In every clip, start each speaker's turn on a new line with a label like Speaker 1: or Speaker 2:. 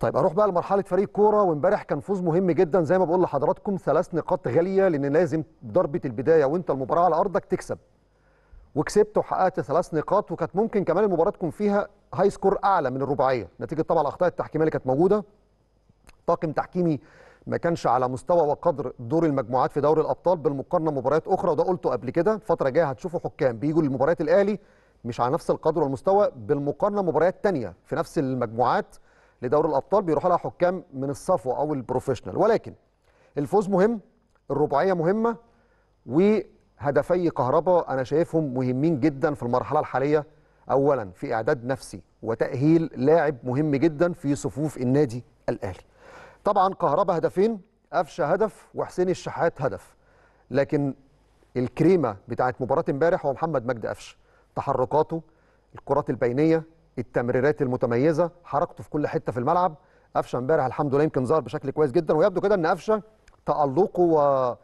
Speaker 1: طيب اروح بقى لمرحله فريق كوره وامبارح كان فوز مهم جدا زي ما بقول لحضراتكم ثلاث نقاط غاليه لان لازم ضربه البدايه وانت المباراه على ارضك تكسب وكسبت وحققت ثلاث نقاط وكانت ممكن كمان المباراه تكون فيها هاي سكور اعلى من الرباعيه نتيجه طبعا الاخطاء التحكيميه اللي كانت موجوده طاقم تحكيمي ما كانش على مستوى وقدر دور المجموعات في دوري الابطال بالمقارنه مباريات اخرى وده قلته قبل كده الفتره الجايه هتشوفوا حكام بيجوا لمباريات الاهلي مش على نفس القدر والمستوى بالمقارنه مباريات ثانيه في نفس المجموعات لدوري الابطال بيروح لها حكام من الصفوه او البروفيشنال ولكن الفوز مهم الرباعيه مهمه وهدفي كهرباء انا شايفهم مهمين جدا في المرحله الحاليه اولا في اعداد نفسي وتاهيل لاعب مهم جدا في صفوف النادي الاهلي طبعا كهرباء هدفين قفشه هدف وحسين الشحات هدف لكن الكريمه بتاعت مباراه امبارح هو محمد مجدي قفشه تحركاته الكرات البينيه التمريرات المتميزه حركته في كل حته في الملعب قفشه امبارح الحمد لله يمكن ظهر بشكل كويس جدا ويبدو كده ان قفشه تالقه و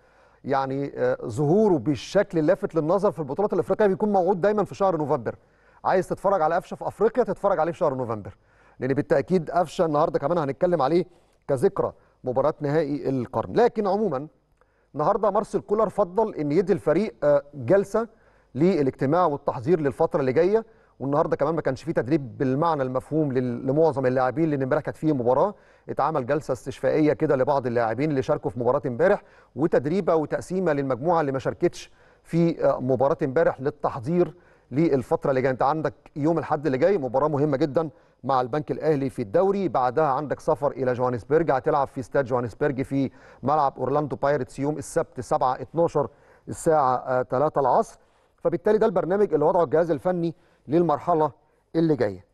Speaker 1: يعني آه، ظهوره بالشكل اللافت للنظر في البطولات الافريقيه بيكون موعود دايما في شهر نوفمبر عايز تتفرج على قفشه في افريقيا تتفرج عليه في شهر نوفمبر لان بالتاكيد قفشه النهارده كمان هنتكلم عليه كذكرى مباراه نهائي القرن لكن عموما النهارده مارسيل كولر فضل ان يدي الفريق آه، جلسه للاجتماع والتحضير للفتره اللي جايه والنهارده كمان ما كانش فيه تدريب بالمعنى المفهوم لمعظم اللاعبين لان امبارح كانت فيه مباراه اتعمل جلسه استشفائيه كده لبعض اللاعبين اللي شاركوا في مباراه امبارح وتدريبه وتقسيمه للمجموعه اللي ما شاركتش في آه، مباراه امبارح للتحضير للفتره اللي جايه انت عندك يوم الاحد اللي جاي مباراه مهمه جدا مع البنك الاهلي في الدوري بعدها عندك سفر الى جوهانسبرج هتلعب في استاد جوهانسبرج في ملعب اورلاندو بايرتس يوم السبت 7 12 الساعه 3 آه، العصر فبالتالي ده البرنامج اللي وضعه الجهاز الفني للمرحله اللي جايه